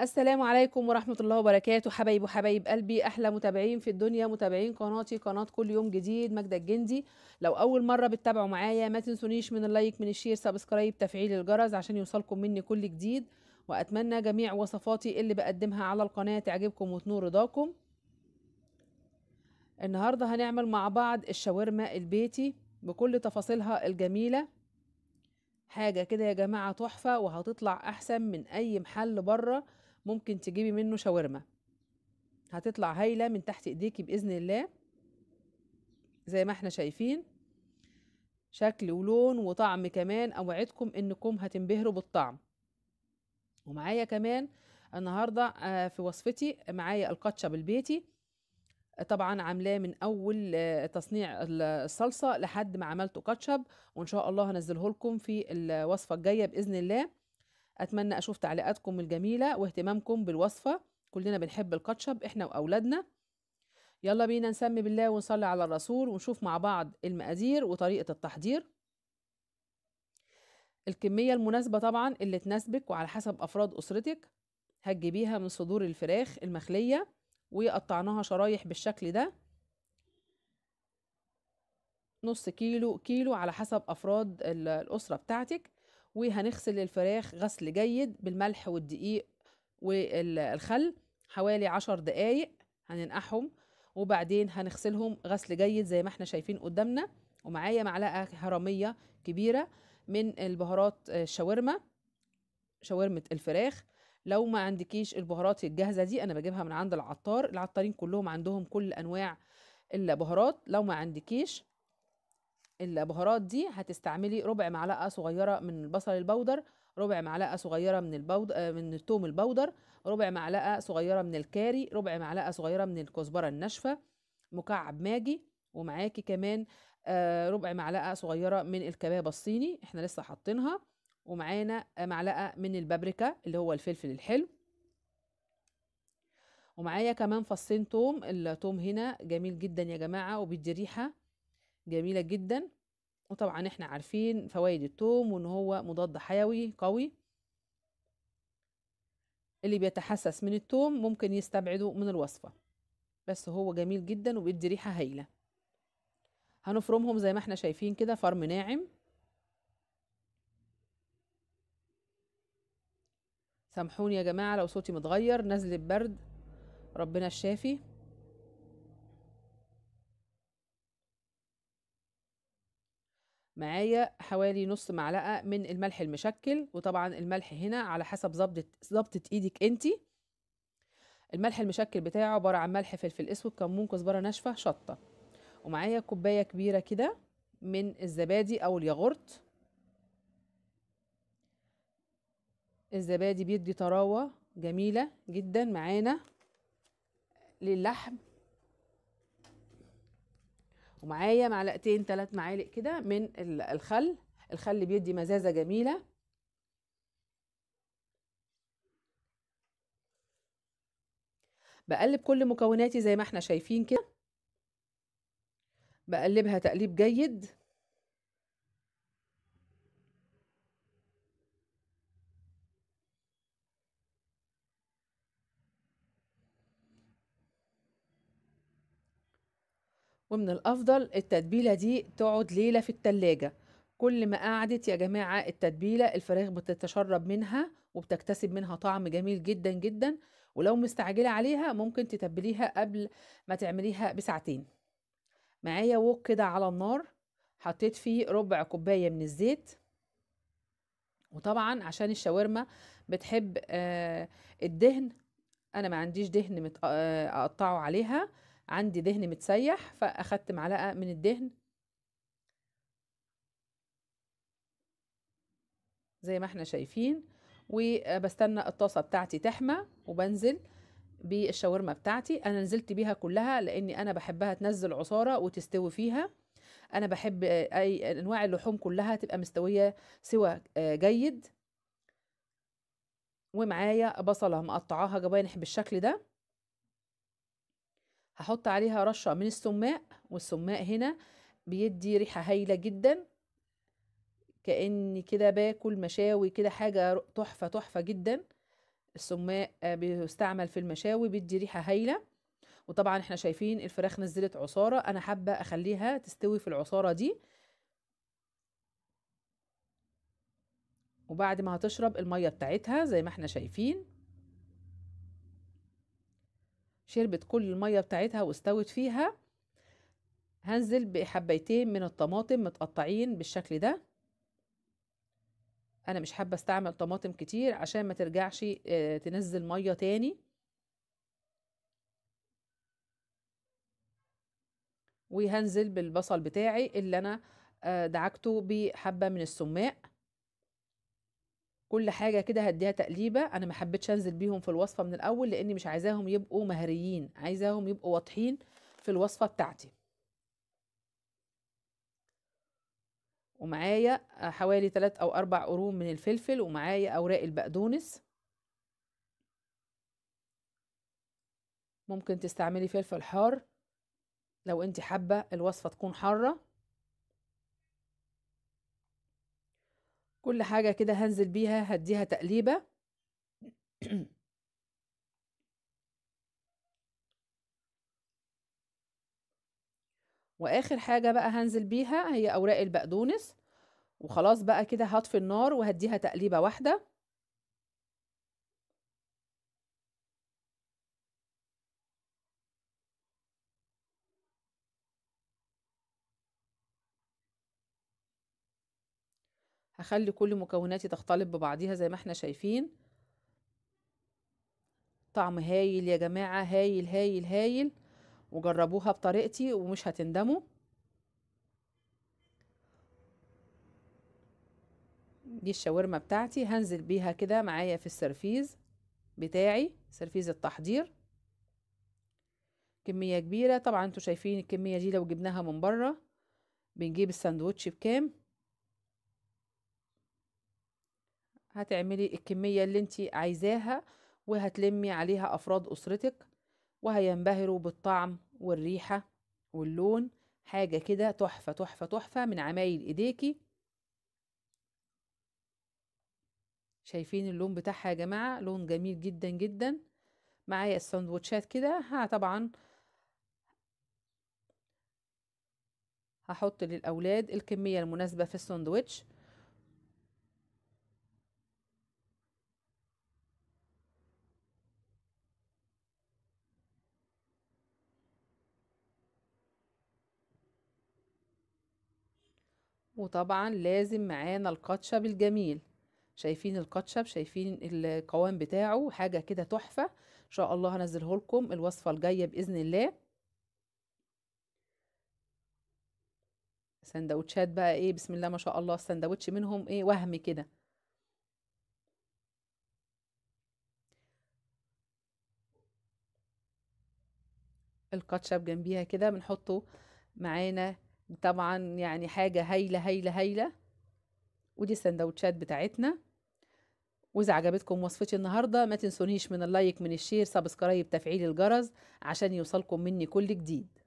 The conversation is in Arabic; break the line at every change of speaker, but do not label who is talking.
السلام عليكم ورحمة الله وبركاته حبايب وحبايب قلبي أحلى متابعين في الدنيا متابعين قناتي قناة كل يوم جديد ماجدة الجندي لو أول مرة بتتابعوا معايا ما تنسونيش من اللايك من الشير سبسكرايب تفعيل الجرس عشان يوصلكم مني كل جديد وأتمنى جميع وصفاتي اللي بقدمها على القناة تعجبكم وتنور رضاكم النهاردة هنعمل مع بعض الشاورما البيتي بكل تفاصيلها الجميلة حاجة كده يا جماعة تحفة وهتطلع أحسن من أي محل بره ممكن تجيبي منه شاورما هتطلع هايلة من تحت ايديكي بإذن الله زي ما احنا شايفين شكل ولون وطعم كمان اوعدكم انكم هتنبهروا بالطعم ومعايا كمان النهاردة آه، في وصفتي معايا الكاتشب البيتي طبعا عاملاه من اول آه، تصنيع الصلصه لحد ما عملته كاتشب وان شاء الله هنزله لكم في الوصفه الجايه باذن الله أتمنى أشوف تعليقاتكم الجميلة واهتمامكم بالوصفة كلنا بنحب الكاتشب إحنا وأولادنا يلا بينا نسمي بالله ونصلي على الرسول ونشوف مع بعض المقادير وطريقة التحضير الكمية المناسبة طبعا اللي تناسبك وعلى حسب أفراد أسرتك هتجيبيها من صدور الفراخ المخلية وقطعناها شرايح بالشكل ده نص كيلو كيلو على حسب أفراد الأسرة بتاعتك وهنغسل الفراخ غسل جيد بالملح والدقيق والخل حوالي عشر دقايق هننقحهم وبعدين هنغسلهم غسل جيد زي ما احنا شايفين قدامنا ومعايا معلقه هرميه كبيره من البهارات الشاورما شاورمه الفراخ لو ما عندكيش البهارات الجاهزه دي انا بجيبها من عند العطار العطارين كلهم عندهم كل انواع البهارات لو ما عندكيش البهارات دي هتستعملي ربع معلقه صغيره من البصل البودر ربع معلقه صغيره من البود آه، من الثوم البودر ربع معلقه صغيره من الكاري ربع معلقه صغيره من الكزبره الناشفه مكعب ماجي ومعاكي كمان آه، ربع معلقه صغيره من الكباب الصيني احنا لسه حاطينها ومعانا معلقه من البابريكا اللي هو الفلفل الحلو ومعايا كمان فصين توم الثوم هنا جميل جدا يا جماعه وبيدي ريحه جميلة جدا وطبعا احنا عارفين فوائد التوم وان هو مضاد حيوي قوي اللي بيتحسس من التوم ممكن يستبعده من الوصفة بس هو جميل جدا وبيدي ريحة هايلة هنفرمهم زي ما احنا شايفين كده فرم ناعم سامحوني يا جماعة لو صوتي متغير نزل البرد ربنا الشافي معايا حوالي نص معلقه من الملح المشكل وطبعا الملح هنا على حسب ظبطه ايدك انت الملح المشكل بتاعه عباره عن ملح فلفل اسود كمون كزبره ناشفه شطه ومعايا كوبايه كبيره كده من الزبادي او الياغورت الزبادي بيدي طراوه جميله جدا معانا للحم ومعايا معلقتين ثلاث معالق كده من الخل الخل بيدي مزازه جميله بقلب كل مكوناتي زي ما احنا شايفين كده بقلبها تقليب جيد ومن الأفضل التتبيلة دي تقعد ليلة في التلاجة كل ما قعدت يا جماعة التتبيلة الفراخ بتتشرب منها وبتكتسب منها طعم جميل جدا جدا ولو مستعجلة عليها ممكن تتبليها قبل ما تعمليها بساعتين معايا ووك كده على النار حطيت فيه ربع كوباية من الزيت وطبعا عشان الشاورما بتحب آه الدهن انا ما عنديش دهن آه، اقطعه عليها عندي دهن متسيح فأخدت معلقة من الدهن زي ما احنا شايفين وبستنى الطاسة بتاعتي تحمى وبنزل بالشاورما بتاعتي انا نزلت بيها كلها لاني انا بحبها تنزل عصارة وتستوي فيها انا بحب اي انواع اللحوم كلها تبقى مستوية سوى آه، جيد ومعايا بصلة مقطعاها جوانح بالشكل ده هحط عليها رشة من السماق والسماء هنا بيدي ريحة هايلة جدا كأني كده باكل مشاوي كده حاجة تحفة تحفة جدا السماق بيستعمل في المشاوي بيدي ريحة هايلة وطبعا احنا شايفين الفراخ نزلت عصارة انا حابة اخليها تستوي في العصارة دي وبعد ما هتشرب المية بتاعتها زي ما احنا شايفين شربت كل المية بتاعتها واستوت فيها هنزل بحبيتين من الطماطم متقطعين بالشكل ده انا مش حابة استعمل طماطم كتير عشان ما ترجعش آه، تنزل مية تاني وهنزل بالبصل بتاعي اللي انا آه، دعكته بحبة من السماق كل حاجه كده هديها تقليبه انا ما حبيتش انزل بيهم في الوصفه من الاول لاني مش عايزاهم يبقوا مهريين عايزاهم يبقوا واضحين في الوصفه بتاعتي ومعايا حوالي 3 او 4 قرون من الفلفل ومعايا اوراق البقدونس ممكن تستعملي فلفل حار لو انت حابه الوصفه تكون حاره كل حاجة كده هنزل بيها هديها تقليبة واخر حاجة بقى هنزل بيها هي اوراق البقدونس وخلاص بقى كده هطفي النار وهديها تقليبة واحدة هخلي كل مكوناتي تختلط ببعضيها زي ما احنا شايفين طعم هايل يا جماعة هايل هايل هايل وجربوها بطريقتي ومش هتندموا دي الشاورما بتاعتي هنزل بيها كده معايا في السرفيز بتاعي سرفيز التحضير كمية كبيرة طبعا انتوا شايفين الكمية دي لو جبناها من بره بنجيب السندوتش بكام هتعملي الكمية اللي انت عايزاها وهتلمي عليها أفراد أسرتك وهينبهروا بالطعم والريحة واللون حاجة كده تحفة تحفة تحفة من عمايل إيديكي شايفين اللون بتاعها يا جماعة لون جميل جدا جدا معايا السندوتشات كده طبعا هحط للأولاد الكمية المناسبة في السندوتش وطبعا لازم معانا الكاتشب الجميل شايفين الكاتشب شايفين القوام بتاعه حاجة كده تحفة ان شاء الله هنزله لكم الوصفة الجاية بإذن الله سندوتشات بقى ايه بسم الله ما شاء الله السندوتش منهم ايه وهم كده الكاتشب جنبيها كده بنحطه معانا طبعا يعني حاجة هايلة هايلة هايلة ودي السندوتشات بتاعتنا وإذا عجبتكم وصفتي النهاردة ما تنسونيش من اللايك من الشير سبسكرايب تفعيل الجرس عشان يوصلكم مني كل جديد